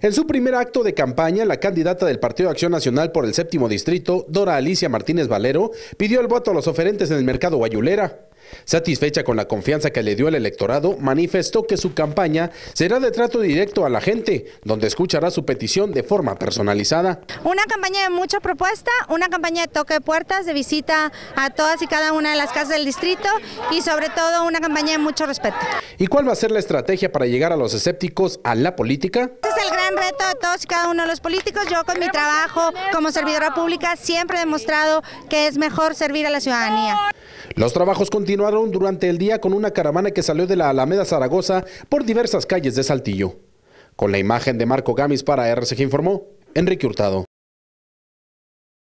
En su primer acto de campaña, la candidata del Partido de Acción Nacional por el séptimo distrito, Dora Alicia Martínez Valero, pidió el voto a los oferentes en el mercado Guayulera. Satisfecha con la confianza que le dio el electorado, manifestó que su campaña será de trato directo a la gente, donde escuchará su petición de forma personalizada. Una campaña de mucha propuesta, una campaña de toque de puertas, de visita a todas y cada una de las casas del distrito y sobre todo una campaña de mucho respeto. ¿Y cuál va a ser la estrategia para llegar a los escépticos a la política? el gran reto de todos y cada uno de los políticos. Yo con mi trabajo como servidora pública siempre he demostrado que es mejor servir a la ciudadanía. Los trabajos continuaron durante el día con una caravana que salió de la Alameda Zaragoza por diversas calles de Saltillo. Con la imagen de Marco Gamis para RCG informó Enrique Hurtado.